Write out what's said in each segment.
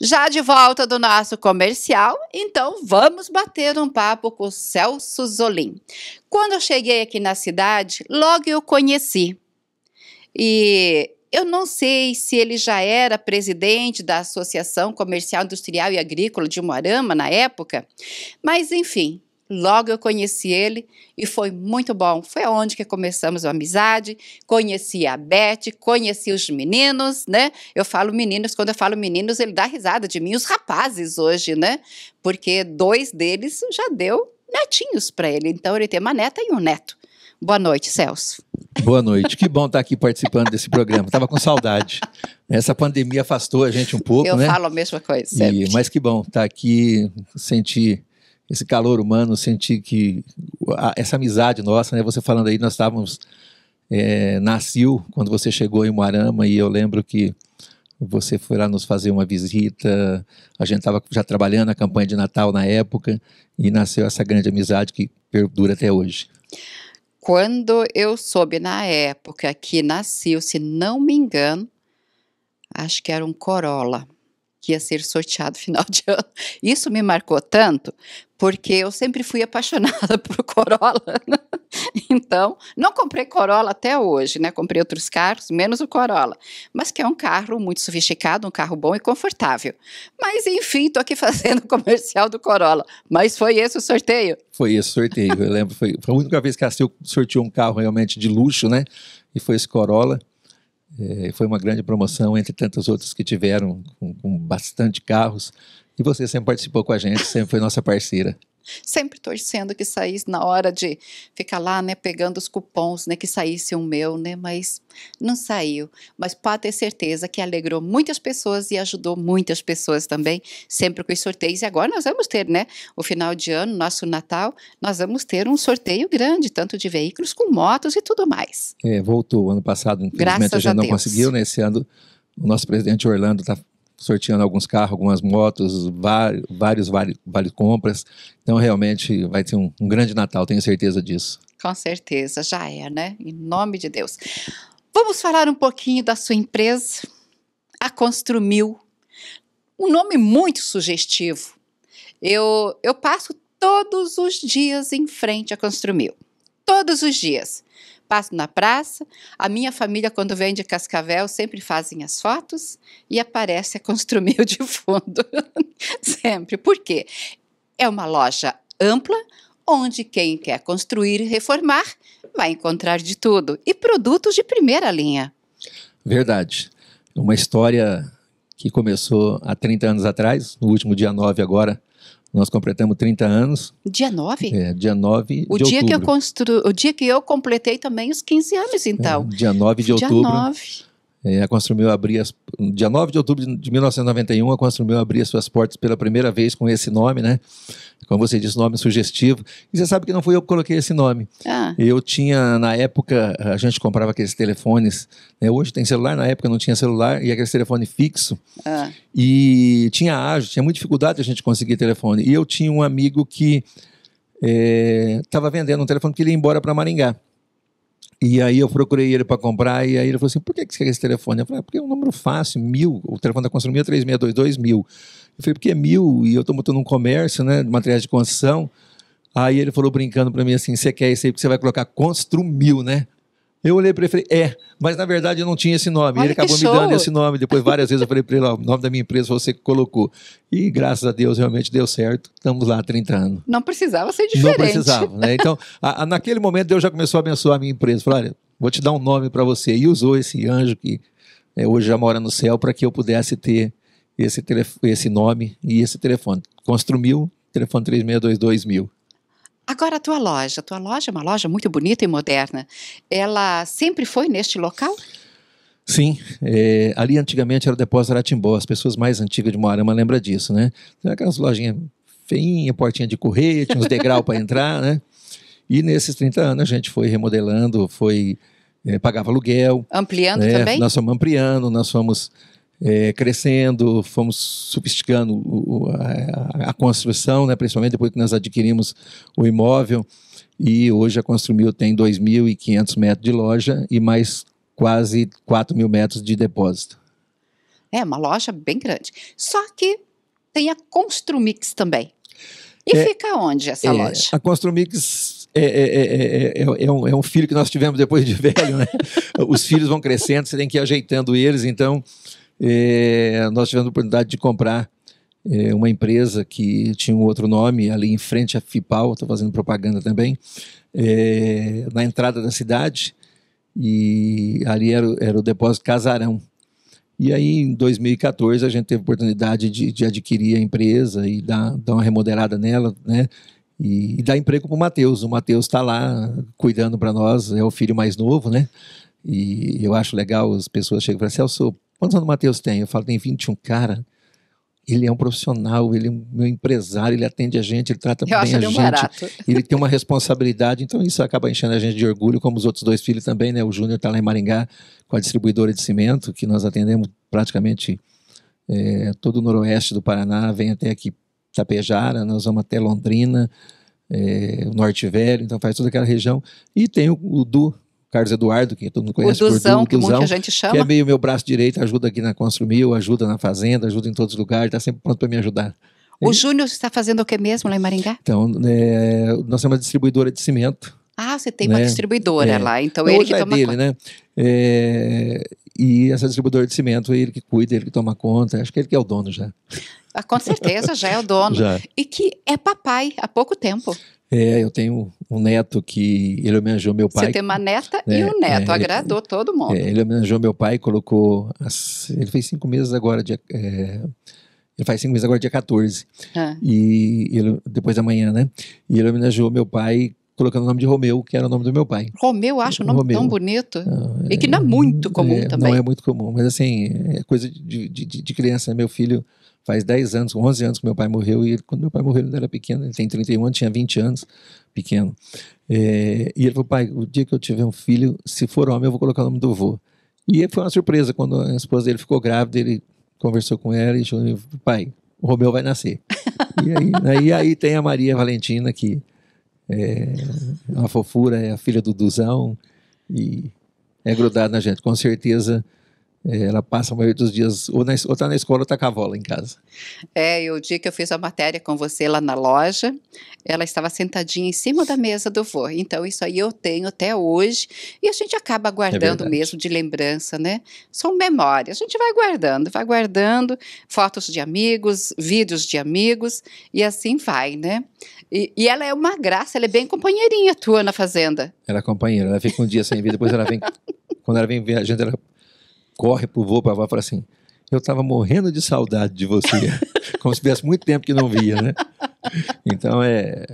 Já de volta do nosso comercial, então vamos bater um papo com o Celso Zolim. Quando eu cheguei aqui na cidade, logo eu conheci. E eu não sei se ele já era presidente da Associação Comercial Industrial e Agrícola de Moarama na época, mas enfim, Logo eu conheci ele e foi muito bom. Foi onde que começamos a amizade. Conheci a Beth, conheci os meninos, né? Eu falo meninos, quando eu falo meninos, ele dá risada de mim, os rapazes hoje, né? Porque dois deles já deu netinhos para ele. Então ele tem uma neta e um neto. Boa noite, Celso. Boa noite. Que bom estar aqui participando desse programa. Tava com saudade. Essa pandemia afastou a gente um pouco, eu né? Eu falo a mesma coisa. E, mas que bom estar aqui, sentir esse calor humano, sentir que a, essa amizade nossa, né? Você falando aí, nós estávamos é, nasceu quando você chegou em Moarama e eu lembro que você foi lá nos fazer uma visita, a gente estava já trabalhando na campanha de Natal na época e nasceu essa grande amizade que perdura até hoje. Quando eu soube na época que nasceu, se não me engano, acho que era um Corolla que ia ser sorteado final de ano. Isso me marcou tanto, porque eu sempre fui apaixonada por Corolla. então, não comprei Corolla até hoje, né? Comprei outros carros, menos o Corolla, mas que é um carro muito sofisticado, um carro bom e confortável. Mas enfim, estou aqui fazendo o comercial do Corolla. Mas foi esse o sorteio? Foi esse o sorteio. eu lembro, foi, foi a única vez que a Sil sorteou um carro realmente de luxo, né? E foi esse Corolla. É, foi uma grande promoção, entre tantas outras que tiveram, com, com bastante carros. E você sempre participou com a gente, sempre foi nossa parceira. Sempre torcendo que saísse na hora de ficar lá, né, pegando os cupons, né, que saísse o meu, né, mas não saiu. Mas pode ter certeza que alegrou muitas pessoas e ajudou muitas pessoas também, sempre com os sorteios. E agora nós vamos ter, né, o final de ano, nosso Natal, nós vamos ter um sorteio grande, tanto de veículos com motos e tudo mais. É, voltou. Ano passado, infelizmente, Graças a gente não Deus. conseguiu, né? esse ano o nosso presidente Orlando está sorteando alguns carros, algumas motos, vários vale-compras. então, realmente, vai ter um, um grande Natal, tenho certeza disso. Com certeza, já é, né? Em nome de Deus. Vamos falar um pouquinho da sua empresa, a Construmil. Um nome muito sugestivo. Eu, eu passo todos os dias em frente à Construmil. Todos os dias passo na praça, a minha família, quando vem de Cascavel, sempre fazem as fotos e aparece a Construmil de fundo. sempre. Por quê? É uma loja ampla, onde quem quer construir e reformar vai encontrar de tudo e produtos de primeira linha. Verdade. Uma história que começou há 30 anos atrás, no último dia 9 agora nós completamos 30 anos. Dia 9? É, dia 9 o de dia outubro. Que eu constru... O dia que eu completei também os 15 anos, então. É, dia 9 de dia outubro. Dia 9. É, a Construmil abria, dia 9 de outubro de 1991, a Construmil abria suas portas pela primeira vez com esse nome, né? Como você disse, nome sugestivo. E você sabe que não fui eu que coloquei esse nome. Ah. Eu tinha, na época, a gente comprava aqueles telefones, né? hoje tem celular, na época não tinha celular, e aquele telefone fixo. Ah. E tinha ágio, tinha muita dificuldade a gente conseguir telefone. E eu tinha um amigo que estava eh, é, vendendo um telefone que ele ia embora para Maringá. E aí eu procurei ele para comprar, e aí ele falou assim: por que você quer esse telefone? Eu falei, ah, porque é um número fácil, mil. O telefone da construção é 3622 mil. Eu falei, porque é mil, e eu estou botando um comércio, né? De materiais de construção. Aí ele falou brincando para mim assim: você quer isso aí porque você vai colocar Constru mil, né? Eu olhei para ele e falei, é, mas na verdade eu não tinha esse nome. Olha ele acabou show. me dando esse nome. Depois, várias vezes, eu falei para ele, ó, o nome da minha empresa você colocou. E graças a Deus realmente deu certo. Estamos lá há 30 anos. Não precisava ser diferente. Não precisava, né? Então, a, a, naquele momento, Deus já começou a abençoar a minha empresa. Falou, olha, vou te dar um nome para você. E usou esse anjo que é, hoje já mora no céu para que eu pudesse ter esse, esse nome e esse telefone. Construiu telefone 3622 mil. Agora, a tua loja, a tua loja é uma loja muito bonita e moderna. Ela sempre foi neste local? Sim, é, ali antigamente era o depósito Aratimbó, as pessoas mais antigas de Moarama lembram disso, né? Tinha aquelas lojinhas feinhas, portinha de tinha uns degrau para entrar, né? E nesses 30 anos a gente foi remodelando, foi é, pagava aluguel. Ampliando né? também? Nós fomos ampliando, nós fomos é, crescendo, fomos sofisticando a, a, construção, né, principalmente depois que nós adquirimos o imóvel. E hoje a Construmil tem 2.500 metros de loja e mais quase 4.000 mil metros de depósito. É, uma loja bem grande. Só que tem a Construmix também. E é, fica onde essa é, loja? A Construmix é, é, é, um, é, um, filho que nós tivemos depois de velho, né? Os filhos vão crescendo, você tem que ir ajeitando eles, então é, nós tivemos a oportunidade de comprar é, uma empresa que tinha um outro nome ali em frente à FIPAL, estou tá fazendo propaganda também, é, na entrada da cidade, e ali era, era o depósito Casarão. E aí, em 2014, a gente teve a oportunidade de, de adquirir a empresa e dar, dar uma remodelada nela, né? E, e dar emprego para o Matheus. O Matheus está lá cuidando para nós, é o filho mais novo, né? E eu acho legal as pessoas chegam e falam assim: eu sou Quantos anos o Matheus tem? Eu falo, tem 21. Cara, ele é um profissional, ele é um meu empresário, ele atende a gente, ele trata Eu bem a gente. Barato. Ele tem uma responsabilidade, então isso acaba enchendo a gente de orgulho, como os outros dois filhos também, né? O Júnior está lá em Maringá com a distribuidora de cimento, que nós atendemos praticamente é, todo o noroeste do Paraná, vem até aqui Tapejara, nós vamos até Londrina, é, o Norte Velho, então faz toda aquela região. E tem o, o Du, Carlos Eduardo, que todo mundo conhece. O Duzão, por, o Duzão, que muita gente chama. Que é meio meu braço direito, ajuda aqui na Consumil, ajuda na Fazenda, ajuda em todos os lugares, está sempre pronto para me ajudar. O é. Júnior está fazendo o que mesmo lá em Maringá? Então, é, nós somos uma distribuidora de cimento. Ah, você tem né? uma distribuidora é. lá, então ele que é toma dele, conta. Né? É, e essa distribuidora de cimento, é ele que cuida, ele que toma conta, acho que ele que é o dono já. Ah, com certeza, já é o dono. já. E que é papai há pouco tempo. É, eu tenho um neto que ele homenageou meu pai. Você tem uma neta né? e é, um neto, é, agradou todo mundo. É, ele homenageou meu pai, colocou. As, ele fez cinco meses agora, dia, é, ele faz cinco meses agora, dia 14. Ah. É. E ele, depois da manhã, né? E ele homenageou meu pai colocando o nome de Romeu, que era o nome do meu pai. Romeu, acho um nome Romeu. tão bonito. é, e que não é, é muito comum é, também. Não é muito comum, mas assim, é coisa de, de, de criança. Né? Meu filho faz 10 anos, 11 anos que meu pai morreu, e ele, quando meu pai morreu ele era pequeno, ele tem 31 anos, tinha 20 anos, pequeno. É, e ele falou, pai, o dia que eu tiver um filho, se for homem eu vou colocar o nome do avô. E foi uma surpresa, quando a esposa dele ficou grávida, ele conversou com ela e falou, pai, o Romeu vai nascer. e aí, aí, aí tem a Maria Valentina, que eh, é uma fofura, é a filha do Duzão, e é grudada na gente. Com certeza é, ela passa a maioria dos dias ou está na, escola ou está com a avó em casa. É, e o dia que eu fiz a matéria com você lá na loja, ela estava sentadinha em cima da mesa do vô. Então, isso aí eu tenho até hoje. E a gente acaba guardando é mesmo de lembrança, né? São memórias. A gente vai guardando, vai guardando fotos de amigos, vídeos de amigos, e assim vai, né? E, e ela é uma graça, ela é bem companheirinha tua na fazenda. Ela é companheira, ela fica um dia sem ver depois ela vem. quando ela vem ver gente, ela corre pro vô, pra avó e fala assim: Eu tava morrendo de saudade de você. Como se tivesse muito tempo que não via, né? Então é.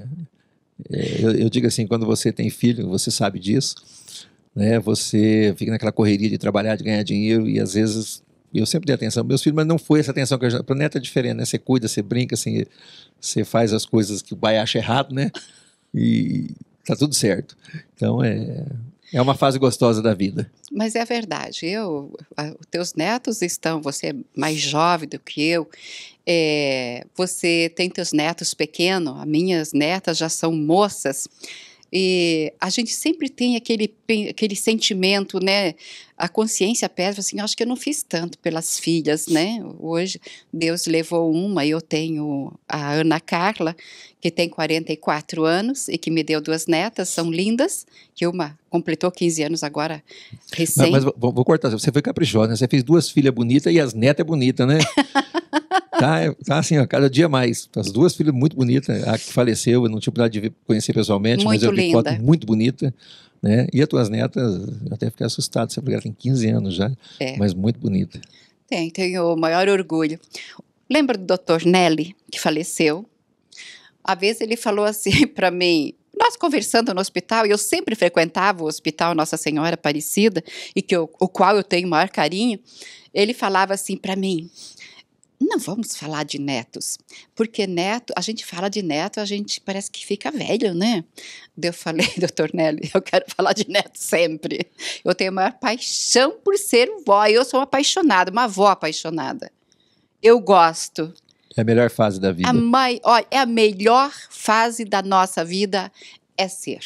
é eu, eu, digo assim: quando você tem filho, você sabe disso, né? Você fica naquela correria de trabalhar, de ganhar dinheiro e às vezes. Eu sempre dei atenção para meus filhos, mas não foi essa atenção que eu já. Para neto é diferente, né? Você cuida, você brinca, assim, você faz as coisas que o pai acha errado, né? E tá tudo certo. Então é, é uma fase gostosa da vida. Mas é verdade. Eu, os teus netos estão, você é mais jovem do que eu. É, você tem teus netos pequenos. As minhas netas já são moças. E a gente sempre tem aquele, aquele sentimento, né? A consciência pesa assim, acho que eu não fiz tanto pelas filhas, né? Hoje Deus levou uma e eu tenho a Ana Carla, que tem 44 anos e que me deu duas netas, são lindas, que uma completou 15 anos agora, recém. Não, mas vou, vou cortar, você foi caprichosa, né? Você fez duas filhas bonitas e as netas é bonita, né? tá, é, tá assim, ó, cada dia mais. Então, as duas filhas muito bonitas. Né? A que faleceu, eu não tive oportunidade de conhecer pessoalmente, muito mas eu vi linda. foto muito bonita. Né? E as tuas netas, eu até fiquei assustado, você ela tem 15 anos já, é. mas muito bonita. Tem, tenho o maior orgulho. Lembra do Dr. Nelly, que faleceu? Às vezes ele falou assim para mim, nós conversando no hospital, e eu sempre frequentava o hospital Nossa Senhora Aparecida, e que eu, o qual eu tenho o maior carinho, ele falava assim para mim: não vamos falar de netos, porque neto, a gente fala de neto, a gente parece que fica velho, né? Eu falei, doutor Nelly, eu quero falar de neto sempre. Eu tenho a maior paixão por ser vó, eu sou uma apaixonada, uma avó apaixonada. Eu gosto. É a melhor fase da vida. A mãe, olha, é a melhor fase da nossa vida é ser,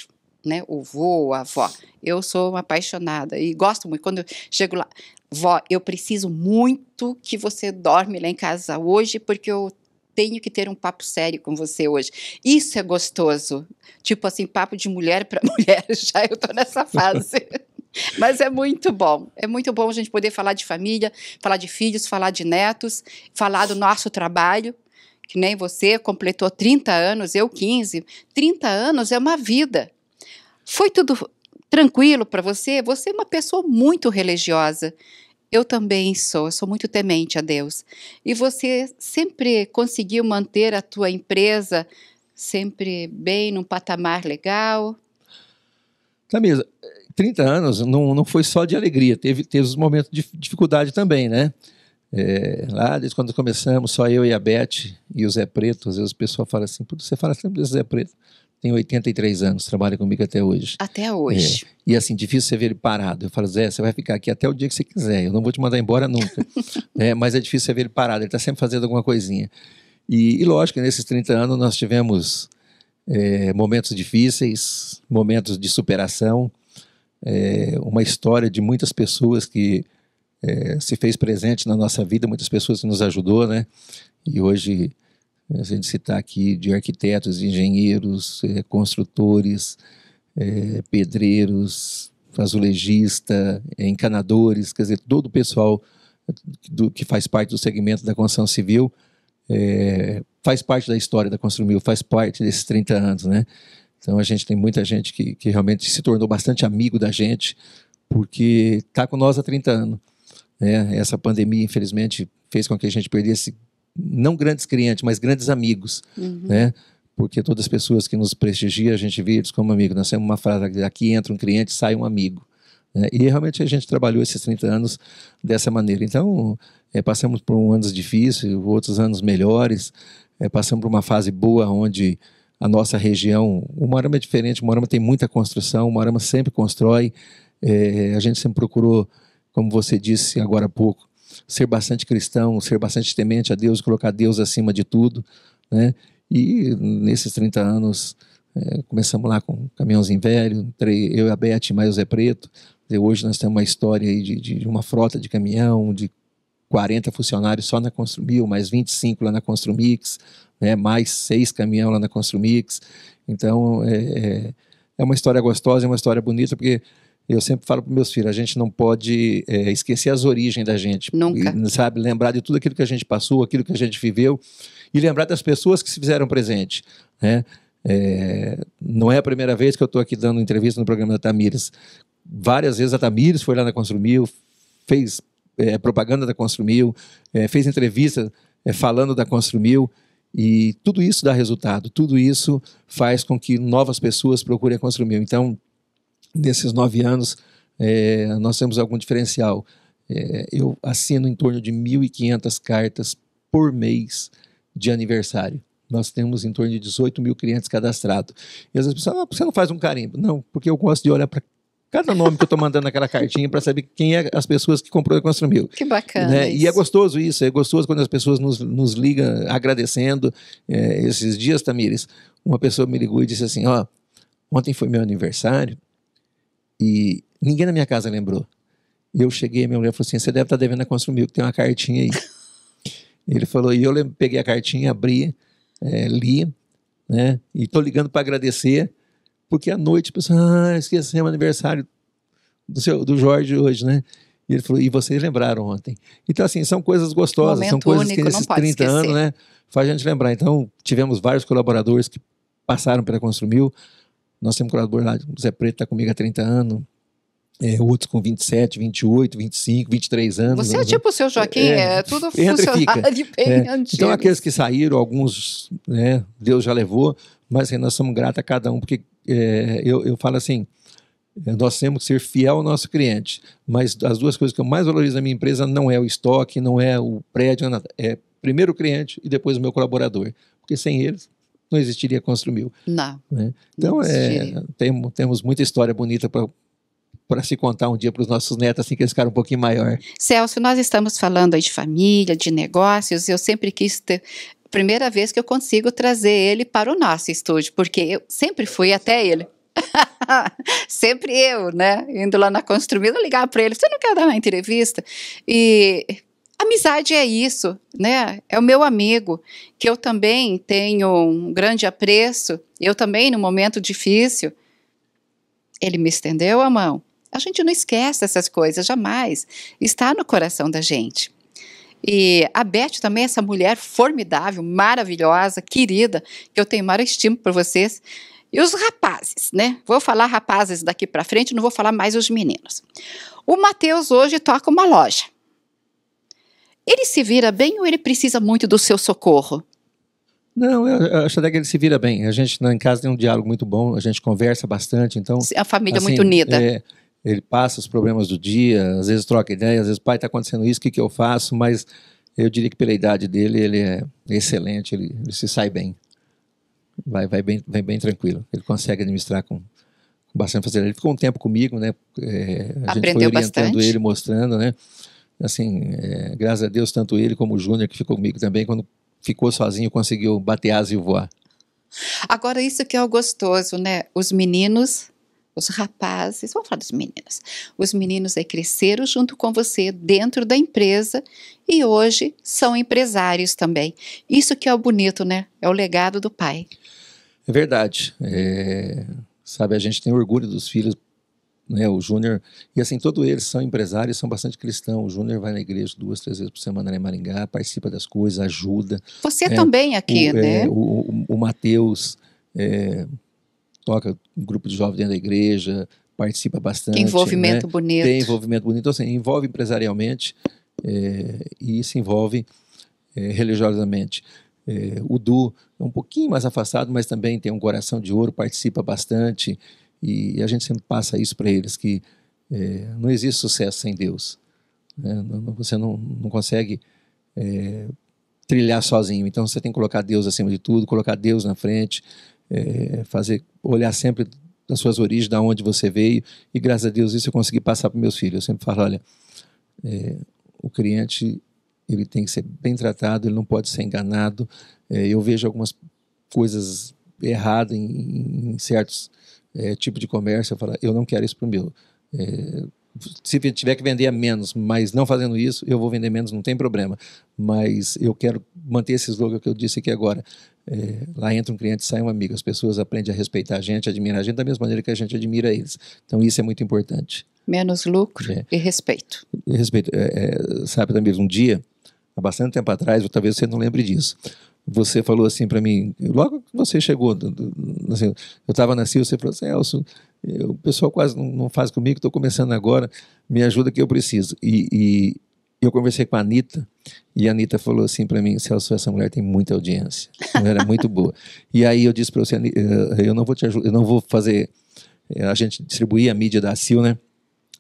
né? O vô, a avó. Eu sou uma apaixonada e gosto muito. Quando eu chego lá, Vó, eu preciso muito que você dorme lá em casa hoje, porque eu tenho que ter um papo sério com você hoje. Isso é gostoso. Tipo assim, papo de mulher para mulher, já eu tô nessa fase. Mas é muito bom. É muito bom a gente poder falar de família, falar de filhos, falar de netos, falar do nosso trabalho. Que nem você completou 30 anos, eu 15. 30 anos é uma vida. Foi tudo tranquilo para você, você é uma pessoa muito religiosa. Eu também sou, eu sou muito temente a Deus. E você sempre conseguiu manter a tua empresa sempre bem, num patamar legal? Camisa. 30 anos não, não foi só de alegria, teve, teve os momentos de dificuldade também, né? É, lá, desde quando começamos, só eu e a Beth e o Zé Preto, às vezes o pessoal fala assim, você fala sempre desse Zé Preto tem 83 anos, trabalha comigo até hoje. Até é. hoje. É. E assim, difícil você ver ele parado. Eu falo, Zé, você vai ficar aqui até o dia que você quiser, eu não vou te mandar embora nunca. é, mas é difícil você ver ele parado, ele está sempre fazendo alguma coisinha. E, e lógico, nesses 30 anos nós tivemos é, momentos difíceis, momentos de superação, é, uma história de muitas pessoas que é, se fez presente na nossa vida, muitas pessoas que nos ajudou, né? E hoje a gente citar aqui de arquitetos, engenheiros, é, construtores, é, pedreiros, azulejista, eh, encanadores, quer dizer, todo o pessoal do, que faz parte do segmento da construção civil é, faz parte da história da Construção Civil, faz parte desses 30 anos, né? Então a gente tem muita gente que, que realmente se tornou bastante amigo da gente, porque está com nós há 30 anos. Né? Essa pandemia, infelizmente, fez com que a gente perdesse não grandes clientes, mas grandes amigos, uhum. né? Porque todas as pessoas que nos prestigiam, a gente vê eles como amigos. Nós temos uma frase, aqui entra um cliente, sai um amigo. Né? E realmente a gente trabalhou esses 30 anos dessa maneira. Então, é, passamos por um anos difíceis, outros anos melhores, é, passamos por uma fase boa onde a nossa região, o Moarama é diferente, o Moarama tem muita construção, o Moarama sempre constrói, é, a gente sempre procurou, como você disse agora há pouco, ser bastante cristão, ser bastante temente a Deus, colocar Deus acima de tudo, né? E nesses 30 anos, é, começamos lá com caminhãozinho velho, eu e a Beth, mais o Zé Preto. E hoje nós temos uma história aí de, de, uma frota de caminhão, de 40 funcionários só na Construmil, mais 25 lá na Construmix, né? mais seis caminhão lá na Construmix. Então, é, é, é uma história gostosa, é uma história bonita, porque eu sempre falo para meus filhos, a gente não pode é, esquecer as origens da gente. Nunca. E, sabe, lembrar de tudo aquilo que a gente passou, aquilo que a gente viveu e lembrar das pessoas que se fizeram presente, né? É, não é a primeira vez que eu estou aqui dando entrevista no programa da Tamires. Várias vezes a Tamires foi lá na Construmil, fez é, propaganda da Construmil, é, fez entrevista é, falando da Construmil. E tudo isso dá resultado, tudo isso faz com que novas pessoas procurem a Construmil. Então, nesses nove anos, é, nós temos algum diferencial. É, eu assino em torno de 1.500 cartas por mês de aniversário. Nós temos em torno de 18 mil clientes cadastrados. E às vezes pessoas ah, você não faz um carimbo? Não, porque eu gosto de olhar para cada nome que eu estou mandando naquela cartinha para saber quem é as pessoas que comprou e construiu. Que bacana. Né? E é gostoso isso, é gostoso quando as pessoas nos, nos ligam agradecendo. É, esses dias, Tamires, uma pessoa me ligou e disse assim: Ó, oh, ontem foi meu aniversário e ninguém na minha casa lembrou. eu cheguei, minha mulher falou assim: você deve estar tá devendo a consumir, que tem uma cartinha aí. Ele falou, e eu peguei a cartinha, abri, é, li, né? E tô ligando para agradecer, porque à noite pessoal, ah, esqueci o é aniversário do, seu, do Jorge hoje, né? E ele falou, e vocês lembraram ontem. Então, assim, são coisas gostosas, Momento são coisas único, que nesses 30 esquecer. anos, né? Faz a gente lembrar. Então, tivemos vários colaboradores que passaram pela Construmil, nós temos colaboradores lá, o Zé Preto está comigo há 30 anos, é, outros com 27, 28, 25, 23 anos. Você é tipo o seu Joaquim, é, é tudo funcionário é. bem é. antigo. Então, aqueles que saíram, alguns, né, Deus já levou, mas assim, nós somos gratos a cada um, porque é, eu, eu falo assim, é, nós temos que ser fiel ao nosso cliente, mas as duas coisas que eu mais valorizo na minha empresa não é o estoque, não é o prédio, é, é primeiro o cliente e depois o meu colaborador, porque sem eles não existiria Construmil. Não. Né? Então, não é, tem, temos muita história bonita para para se contar um dia para os nossos netos, assim que eles ficaram um pouquinho maior. Celso, nós estamos falando aí de família, de negócios, eu sempre quis ter, primeira vez que eu consigo trazer ele para o nosso estúdio, porque eu sempre fui até ele. sempre eu, né? Indo lá na Construída, ligar para ele, você não quer dar uma entrevista? E amizade é isso, né? É o meu amigo, que eu também tenho um grande apreço, eu também, no momento difícil, ele me estendeu a mão. A gente não esquece essas coisas, jamais. Está no coração da gente. E a Beth também, essa mulher formidável, maravilhosa, querida, que eu tenho maior estima por vocês. E os rapazes, né? Vou falar rapazes daqui para frente, não vou falar mais os meninos. O Matheus hoje toca uma loja. Ele se vira bem ou ele precisa muito do seu socorro? Não, eu acho até que ele se vira bem. A gente em casa tem um diálogo muito bom, a gente conversa bastante, então... A família assim, é muito assim, unida. É, ele passa os problemas do dia, às vezes troca ideia, às vezes, pai, está acontecendo isso, o que, que eu faço? Mas eu diria que pela idade dele, ele é excelente, ele, ele se sai bem. Vai, vai, bem, vai bem tranquilo. Ele consegue administrar com, com bastante facilidade. Ele ficou um tempo comigo, né? É, a Aprendeu gente foi orientando bastante. ele, mostrando, né? assim, é, graças a Deus, tanto ele como o Júnior, que ficou comigo também, quando ficou sozinho, conseguiu bater asa e voar. Agora, isso que é o gostoso, né? Os meninos, os rapazes, vamos falar dos meninos. Os meninos aí cresceram junto com você dentro da empresa e hoje são empresários também. Isso que é o bonito, né? É o legado do pai. É verdade. É... Sabe, a gente tem orgulho dos filhos né? O Júnior, e assim, todos eles são empresários, são bastante cristãos. O Júnior vai na igreja duas, três vezes por semana em Maringá, participa das coisas, ajuda. Você é, também aqui, o, é, né? É, o, o, o Matheus é, toca um grupo de jovens dentro da igreja, participa bastante. Que envolvimento né? bonito. Tem envolvimento bonito, então, assim, envolve empresarialmente é, e se envolve é, religiosamente. o Du é um pouquinho mais afastado, mas também tem um coração de ouro, participa bastante. E, a gente sempre passa isso para eles, que é, não existe sucesso sem Deus. Né? Você não, não consegue é, trilhar sozinho. Então você tem que colocar Deus acima de tudo, colocar Deus na frente, é, fazer olhar sempre das suas origens, da onde você veio. E graças a Deus isso eu consegui passar para meus filhos. Eu sempre falo, olha, é, o cliente ele tem que ser bem tratado, ele não pode ser enganado. É, eu vejo algumas coisas erradas em, em certos é, tipo de comércio, eu falo, eu não quero isso para o meu. É, se tiver que vender a menos, mas não fazendo isso, eu vou vender menos, não tem problema. Mas eu quero manter esse slogan que eu disse aqui agora. É, lá entra um cliente, sai um amigo. As pessoas aprendem a respeitar a gente, admirar a gente da mesma maneira que a gente admira eles. Então isso é muito importante. Menos lucro é. e respeito. E respeito. É, é sabe também, um dia, há bastante tempo atrás, talvez você não lembre disso você falou assim para mim, logo que você chegou, assim, eu estava na CIO, você falou assim, Elcio, eh, o pessoal quase não, não faz comigo, estou começando agora, me ajuda que eu preciso. E, e eu conversei com a Anitta, e a Anitta falou assim para mim, Celso, essa mulher tem muita audiência, era é muito boa. E aí eu disse para você, eh, eu não vou te ajudar, eu não vou fazer, eh, a gente distribuir a mídia da CIO, né?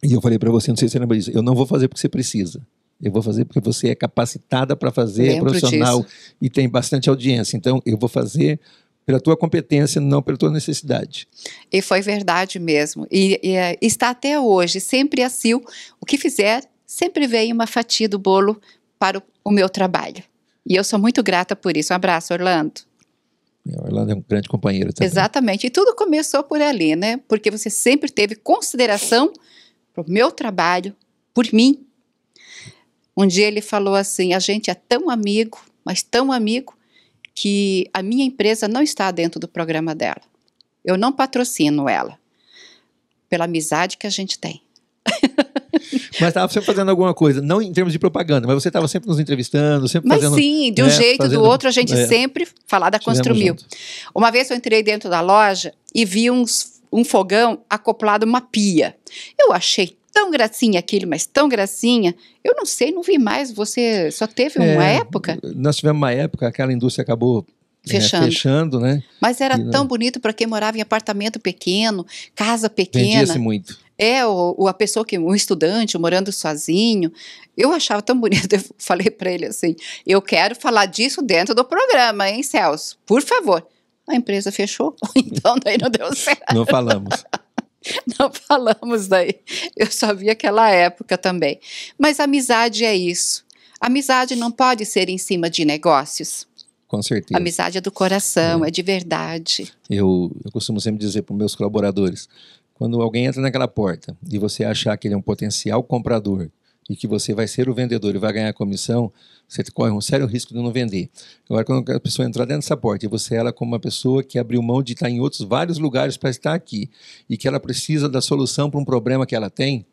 E eu falei para você, não sei se você lembra disso, eu não vou fazer porque você precisa. Eu vou fazer porque você é capacitada para fazer, é Lembro é profissional disso. e tem bastante audiência. Então, eu vou fazer pela tua competência, não pela tua necessidade. E foi verdade mesmo. E, e eh, está até hoje, sempre assim. O que fizer, sempre vem uma fatia do bolo para o, o meu trabalho. E eu sou muito grata por isso. Um abraço, Orlando. É, o Orlando é um grande companheiro também. Exatamente. E tudo começou por ali, né? Porque você sempre teve consideração para o meu trabalho, por mim um dia ele falou assim: a gente é tão amigo, mas tão amigo, que a minha empresa não está dentro do programa dela. Eu não patrocino ela, pela amizade que a gente tem. Mas estava sempre fazendo alguma coisa, não em termos de propaganda, mas você estava sempre nos entrevistando, sempre mas fazendo. Mas sim, de um né, jeito, ou do outro, a gente é, sempre falava da Construmil. Uma vez eu entrei dentro da loja e vi uns, um fogão acoplado a uma pia. Eu achei tão gracinha aquilo, mas tão gracinha. Eu não sei, não vi mais. Você só teve uma é, época? Nós tivemos uma época, aquela indústria acabou né, fechando, é, fechando né? Mas era e, né, tão bonito para quem morava em apartamento pequeno, casa pequena. Vendia-se muito. É, o a pessoa que, um estudante morando sozinho. Eu achava tão bonito. Eu falei para ele assim: eu quero falar disso dentro do programa, hein, Celso? Por favor. A empresa fechou, então daí não deu certo. Não falamos. Não falamos daí. Eu só vi aquela época também. Mas amizade é isso. Amizade não pode ser em cima de negócios. Com certeza. Amizade é do coração, é, é de verdade. Eu, eu costumo sempre dizer para meus colaboradores: quando alguém entra naquela porta e você achar que ele é um potencial comprador e que você vai ser o vendedor e vai ganhar comissão, você corre um sério risco de não vender. Agora, quando a pessoa entrar dentro dessa porta e você é ela como uma pessoa que abriu mão de estar em outros vários lugares para estar aqui e que ela precisa da solução para um problema que ela tem,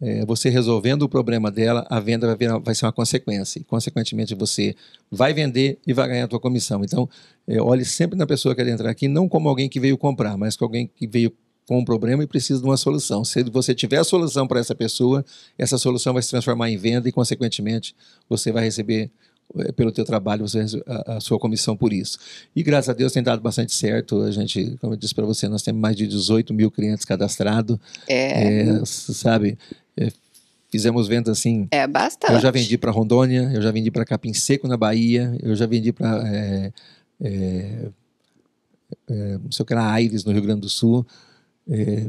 é, você resolvendo o problema dela, a venda vai, vai, ser uma consequência. E, consequentemente, você vai vender e vai ganhar a sua comissão. Então, é, olhe sempre na pessoa que quer entrar aqui, não como alguém que veio comprar, mas como alguém que veio com um problema e precisa de uma solução. Se você tiver a solução para essa pessoa, essa solução vai se transformar em venda e, consequentemente, você vai receber eh, pelo teu trabalho, você a, a sua comissão por isso. E graças a Deus tem dado bastante certo. A gente, como eu disse para você, nós temos mais de 18 mil clientes cadastrados. É. é sabe? É, fizemos vendas assim. É bastante. Eu já vendi para Rondônia, eu já vendi para Capim Seco na Bahia, eu já vendi para é, é, é, não sei o que era Aires no Rio Grande do Sul. É,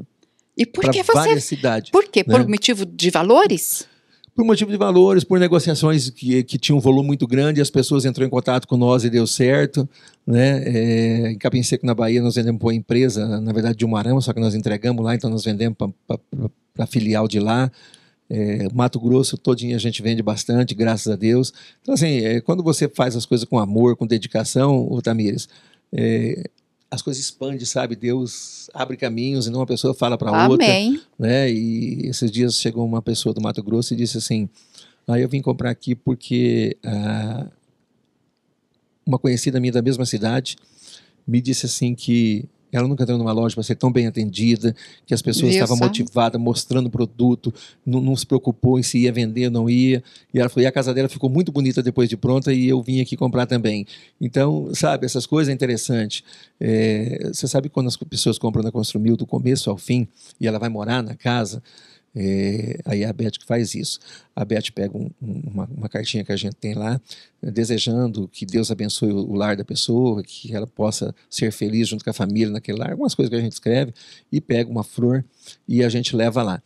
e por que você? Várias cidades, por quê? Né? Por motivo de valores? Por motivo de valores, por negociações que, que tinham um volume muito grande, as pessoas entraram em contato com nós e deu certo. Né? É, em Capim Seco, na Bahia, nós vendemos para uma empresa, na verdade, de Umarama, só que nós entregamos lá, então nós vendemos para a filial de lá. É, Mato Grosso, todinha a gente vende bastante, graças a Deus. Então, assim, é, quando você faz as coisas com amor, com dedicação, o Tamires, é, as coisas expandem, sabe? Deus abre caminhos e não uma pessoa fala para outra. Amém. Né? E esses dias chegou uma pessoa do Mato Grosso e disse assim: ah, eu vim comprar aqui porque ah, uma conhecida minha da mesma cidade me disse assim que ela nunca entrou numa loja para ser tão bem atendida, que as pessoas Viu, estavam sabe? motivadas, mostrando o produto, não, não, se preocupou em se ia vender, ou não ia. E ela falou, e a casa dela ficou muito bonita depois de pronta e eu vim aqui comprar também. Então, sabe, essas coisas é interessantes. É, você sabe quando as pessoas compram na Construmil do começo ao fim e ela vai morar na casa, é, aí a Beth que faz isso. A Beth pega um, uma, uma, cartinha que a gente tem lá, desejando que Deus abençoe o, o lar da pessoa, que ela possa ser feliz junto com a família naquele lar, algumas coisas que a gente escreve, e pega uma flor e a gente leva lá.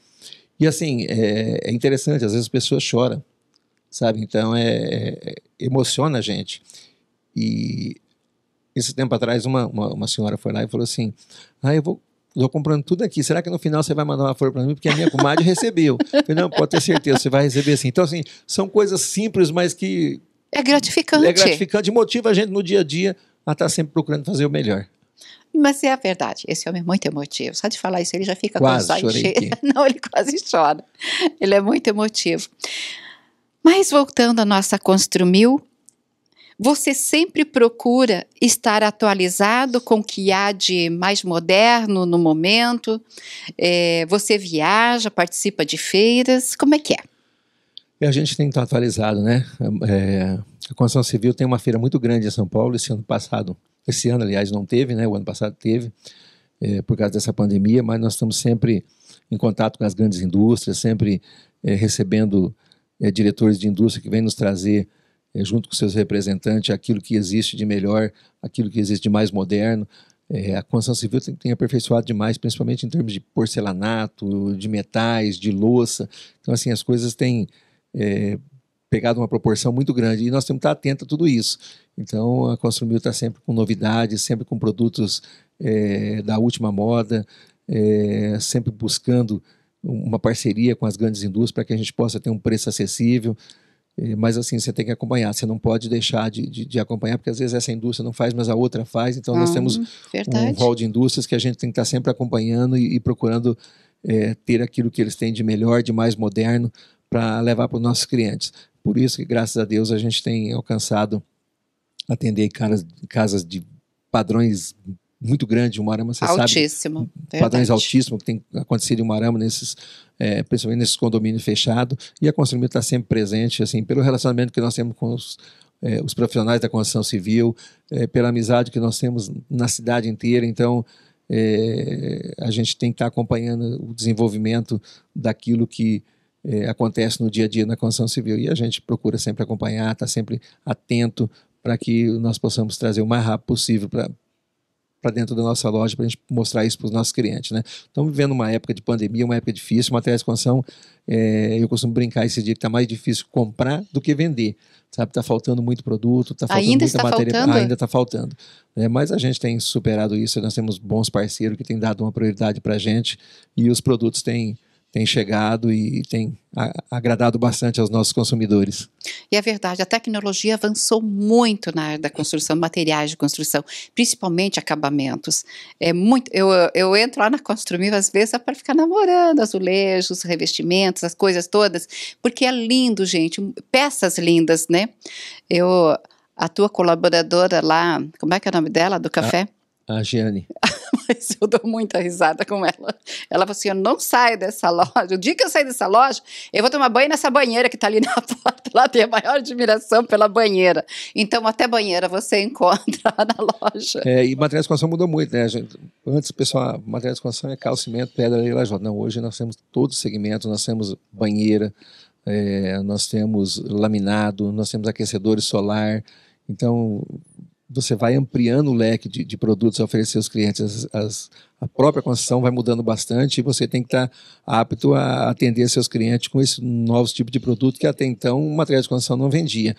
E assim, é, é interessante, às vezes as pessoas choram, sabe? Então é, é emociona a gente. E esse tempo atrás, uma, uma, uma, senhora foi lá e falou assim: Ah, eu vou estou comprando tudo aqui. Será que no final você vai mandar uma folha para mim? Porque a minha comadre recebeu. Falei, não, pode ter certeza, você vai receber sim. Então, assim, são coisas simples, mas que. É gratificante. É gratificante, motiva a gente no dia a dia a estar tá sempre procurando fazer o melhor. Mas é a verdade, esse homem é muito emotivo. Só de falar isso, ele já fica quase com os olhos Não, ele quase chora. Ele é muito emotivo. Mas voltando à nossa Construmil, você sempre procura estar atualizado com o que há de mais moderno no momento? É, você viaja, participa de feiras? Como é que é? E a gente tem que estar atualizado, né? É, a Constituição Civil tem uma feira muito grande em São Paulo esse ano passado. Esse ano, aliás, não teve, né? O ano passado teve, é, por causa dessa pandemia, mas nós estamos sempre em contato com as grandes indústrias, sempre é, recebendo é, diretores de indústria que vêm nos trazer é, junto com seus representantes, aquilo que existe de melhor, aquilo que existe de mais moderno. É, a construção civil tem, tem, aperfeiçoado demais, principalmente em termos de porcelanato, de metais, de louça. Então, assim, as coisas têm é, pegado uma proporção muito grande e nós temos que estar atentos a tudo isso. Então, a Construmil está sempre com novidades, sempre com produtos é, da última moda, é, sempre buscando uma parceria com as grandes indústrias para que a gente possa ter um preço acessível mas assim, você tem que acompanhar, você não pode deixar de, de, de, acompanhar, porque às vezes essa indústria não faz, mas a outra faz, então ah, nós temos verdade. um rol de indústrias que a gente tem que estar sempre acompanhando e, e procurando é, ter aquilo que eles têm de melhor, de mais moderno, para levar para os nossos clientes. Por isso que, graças a Deus, a gente tem alcançado atender casas, casas de padrões muito grande. um arama, você altíssimo, sabe. Padrões altíssimos que tem acontecido em Marama, nesses, é, principalmente nesses condomínios fechados. E a construção está sempre presente, assim, pelo relacionamento que nós temos com os, é, os profissionais da construção civil, é, pela amizade que nós temos na cidade inteira. Então, é, a gente tem que estar tá acompanhando o desenvolvimento daquilo que. É, acontece no dia a dia na construção civil e a gente procura sempre acompanhar, está sempre atento para que nós possamos trazer o mais rápido possível para para dentro da nossa loja para a gente mostrar isso para os nossos clientes. Né? Estamos vivendo uma época de pandemia, uma época difícil, material de construção, é, eh, eu costumo brincar esse dia que está mais difícil comprar do que vender. Sabe, está faltando muito produto, está faltando ainda muita está matéria, faltando? ainda está faltando. Né? Mas a gente tem superado isso, nós temos bons parceiros que têm dado uma prioridade para a gente e os produtos têm tem chegado e tem agradado bastante aos nossos consumidores. E é verdade, a tecnologia avançou muito na área da construção, materiais de construção, principalmente acabamentos. É muito, eu, eu entro lá na Construmil às vezes é para ficar namorando azulejos, revestimentos, as coisas todas, porque é lindo, gente, peças lindas, né? Eu a tua colaboradora lá, como é que é o nome dela do café? A, a Giane. mas eu dou muita risada com ela. Ela falou assim: eu não saio dessa loja. O dia que eu sair dessa loja, eu vou tomar banho nessa banheira que está ali na porta. Ela tem a maior admiração pela banheira. Então, até banheira você encontra na loja. É, e material de construção mudou muito, né? Gente, antes, pessoal, ah, material de construção é cimento, pedra e lajota. Não, hoje nós temos todos os segmentos, nós temos banheira, é, nós temos laminado, nós temos aquecedores solar. Então, você vai ampliando o leque de, de produtos a oferecer aos clientes. As, as, a própria concessão vai mudando bastante e você tem que estar tá apto a atender seus clientes com esse novos tipo de produto que até então o material de construção não vendia.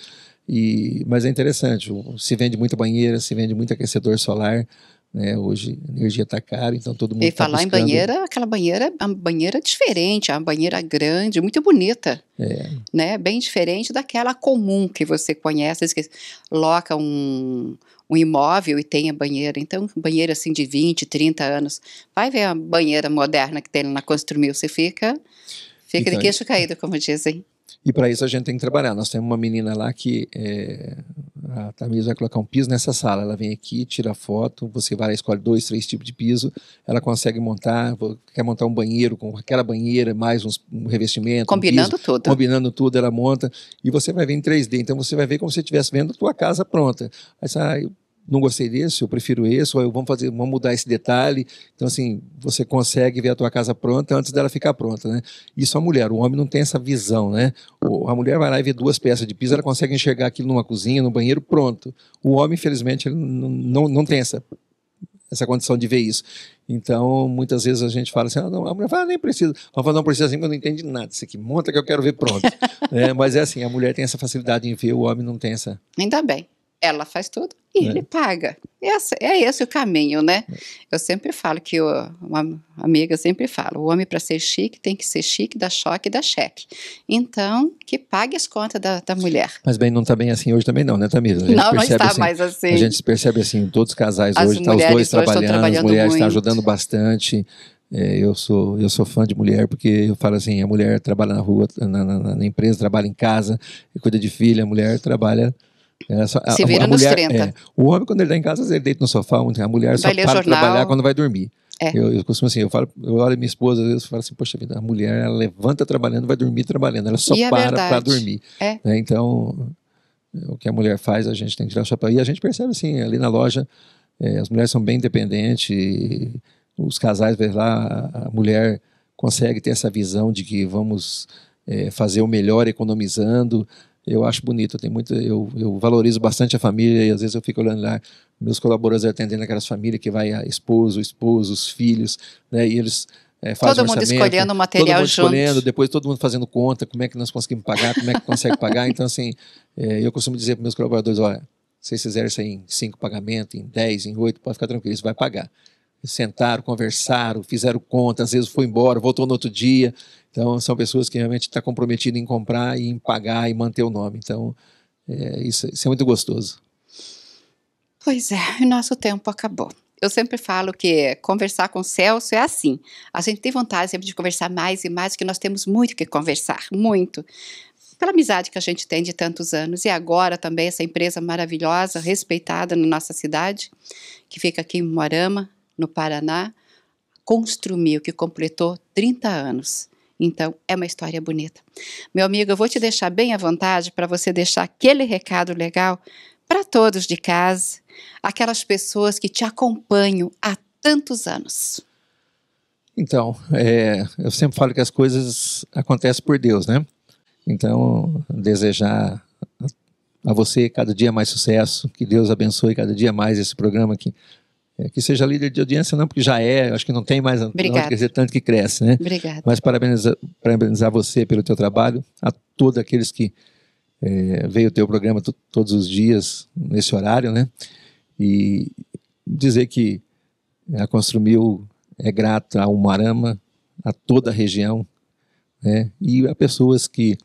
E, mas é interessante, se vende muita banheira, se vende muito aquecedor solar, né? Hoje a energia está cara, então todo mundo. E tá falar buscando... em banheira, aquela banheira, uma banheira é diferente, é uma banheira grande, muito bonita. É. Né? Bem diferente daquela comum que você conhece, que loca um, um imóvel e tem a banheira. Então, banheira assim de 20, 30 anos. Vai ver a banheira moderna que tem na Construmil, você fica. Fica então, de queixo caído, como dizem. E para isso a gente tem que trabalhar. Nós temos uma menina lá que é, a Tamires vai colocar um piso nessa sala. Ela vem aqui, tira foto, você vai lá, escolhe dois, três tipos de piso. Ela consegue montar, quer montar um banheiro com aquela banheira, mais uns, um revestimento. Combinando um piso, tudo. Combinando tudo, ela monta. E você vai ver em 3D. Então você vai ver como se estivesse vendo a tua casa pronta. Aí você, ah, não gostei desse, eu prefiro esse, ou vamos fazer, vamos mudar esse detalhe. Então assim, você consegue ver a tua casa pronta antes dela ficar pronta, né? Isso a mulher, o homem não tem essa visão, né? a mulher vai lá e vê duas peças de piso, ela consegue enxergar aquilo numa cozinha, no banheiro, pronto. O homem, infelizmente, ele não, não, não tem essa essa condição de ver isso. Então, muitas vezes a gente fala assim, ah, não, a mulher fala, ah, nem precisa. Ela fala, não precisa assim, porque eu não entendi nada. disso aqui monta que eu quero ver pronto. é, mas é assim, a mulher tem essa facilidade em ver, o homem não tem essa. Ainda bem ela faz tudo e é. ele paga. Esse, é esse o caminho, né? É. Eu sempre falo que eu, uma amiga sempre fala: o homem para ser chique tem que ser chique, dá choque e dá cheque. Então, que pague as contas da, da mulher. Mas bem, não está bem assim hoje também, não, né, Tamira? Não, não está assim, mais assim. A gente percebe assim: todos os casais as hoje, tá os dois trabalhando, trabalhando, as mulheres estão tá ajudando bastante. É, eu sou eu sou fã de mulher porque eu falo assim a mulher trabalha na rua na, na, na empresa trabalha em casa cuida de filha a mulher trabalha essa, é, Se a, vira a nos mulher, 30. É, o homem, quando ele está em casa, ele deita no sofá, a mulher só para jornal. trabalhar quando vai dormir. É. Eu, eu costumo assim, eu falo, eu olho minha esposa, às vezes falo assim, poxa vida, a mulher ela levanta trabalhando, vai dormir trabalhando, ela só e é para para dormir. É. Né? Então, o que a mulher faz, a gente tem que tirar o chapéu. E a gente percebe assim, ali na loja, é, as mulheres são bem independentes, os casais, vai lá, a mulher consegue ter essa visão de que vamos fazer o melhor economizando, eu acho bonito. Tem muito, eu, eu, valorizo bastante a família e às vezes eu fico olhando lá meus colaboradores atendendo aquelas famílias que vai a ah, esposo, esposo, os filhos, né? E eles é, fazem todo um mundo escolhendo o material todo mundo junto. escolhendo, depois todo mundo fazendo conta, como é que nós conseguimos pagar, como é que consegue pagar. Então assim, é, eu costumo dizer para meus colaboradores, olha, se vocês fizerem isso aí em cinco pagamentos, em dez, em oito, pode ficar tranquilo, isso vai pagar sentaram, conversaram, fizeram conta, às vezes foi embora, voltou no outro dia. Então, são pessoas que realmente estão tá comprometidas em comprar e em pagar e manter o nome. Então, é, isso, isso é muito gostoso. Pois é, o nosso tempo acabou eu sempre falo que conversar com o Celso é assim. A gente tem vontade sempre de conversar mais e mais, porque nós temos muito que conversar, muito. Pela amizade que a gente tem de tantos anos e agora também essa empresa maravilhosa, respeitada na nossa cidade, que fica aqui em Moarama, no Paraná, construiu que completou 30 anos. Então, é uma história bonita. Meu amigo, eu vou te deixar bem à vontade para você deixar aquele recado legal para todos de casa, aquelas pessoas que te acompanham há tantos anos. Então, é, eu sempre falo que as coisas acontecem por Deus, né? Então, desejar a você cada dia mais sucesso, que Deus abençoe cada dia mais esse programa que é, que seja líder de audiência, não, porque já é, acho que não tem mais Obrigada. quer dizer, tanto que cresce, né? Obrigada. Mas parabenizar, parabenizar você pelo teu trabalho, a todos aqueles que é, veio o teu programa todos os dias, nesse horário, né? E dizer que a Construmil é grata ao Marama, a toda a região, né? E a pessoas que,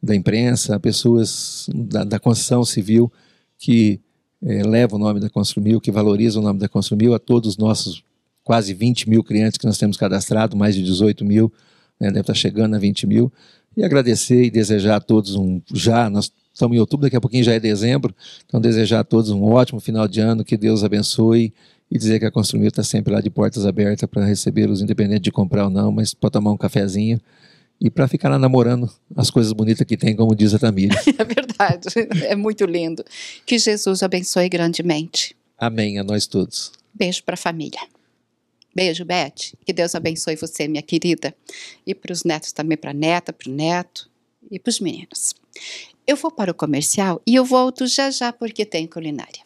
da imprensa, a pessoas da, da construção civil que é, leva o nome da Consumil, que valoriza o nome da Consumil, a todos os nossos quase 20 mil clientes que nós temos cadastrado, mais de 18 mil, né, deve estar chegando a 20 mil. E agradecer e desejar a todos um. Já, nós estamos em outubro, daqui a pouquinho já é dezembro, então desejar a todos um ótimo final de ano, que Deus abençoe e dizer que a Construmil está sempre lá de portas abertas para receber os independentes de comprar ou não, mas pode tomar um cafezinho e para ficar lá namorando as coisas bonitas que tem, como diz a Tamires. é verdade, é muito lindo. Que Jesus abençoe grandemente. Amém a nós todos. Beijo para a família. Beijo, Beth. Que Deus abençoe você, minha querida. E para os netos também, para a neta, para o neto e para os meninos. Eu vou para o comercial e eu volto já já porque tem culinária.